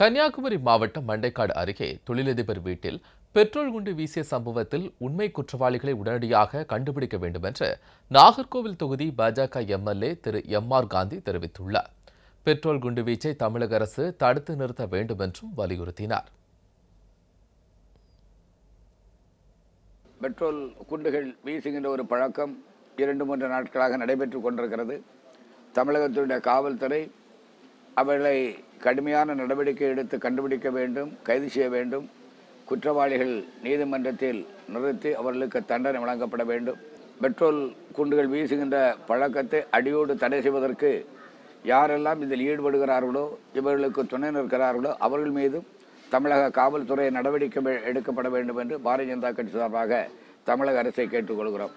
கன்னியாகுமரி மாவட்டம் மண்டைக்காடு அருகே தொழிலதிபர் வீட்டில் பெட்ரோல் குண்டு வீசிய சம்பவத்தில் உண்மை குற்றவாளிகளை உடனடியாக கண்டுபிடிக்க வேண்டும் என்று நாகர்கோவில் தொகுதி பாஜக எம்எல்ஏ திரு எம் ஆர் காந்தி தெரிவித்துள்ளார் பெட்ரோல் குண்டு வீச்சை தமிழக அரசு தடுத்து நிறுத்த வேண்டும் என்றும் வலியுறுத்தினார் பெட்ரோல் குண்டுகள் வீசுகின்ற ஒரு பழக்கம் இரண்டு மூன்று நாட்களாக நடைபெற்று கொண்டிருக்கிறது தமிழகத்தினுடைய காவல்துறை அவர்களை கடுமையான நடவடிக்கை எடுத்து கண்டுபிடிக்க வேண்டும் கைது செய்ய வேண்டும் குற்றவாளிகள் நீதிமன்றத்தில் நிறுத்தி அவர்களுக்கு தண்டனை வழங்கப்பட வேண்டும் பெட்ரோல் குண்டுகள் வீசுகின்ற பழக்கத்தை அடியோடு தடை செய்வதற்கு யாரெல்லாம் இதில் ஈடுபடுகிறார்களோ இவர்களுக்கு துணை நிற்கிறார்களோ அவர்கள் மீதும் தமிழக காவல்துறை நடவடிக்கை எடுக்கப்பட வேண்டும் என்று பாரதிய ஜனதா கட்சி சார்பாக தமிழக அரசை கேட்டுக்கொள்கிறோம்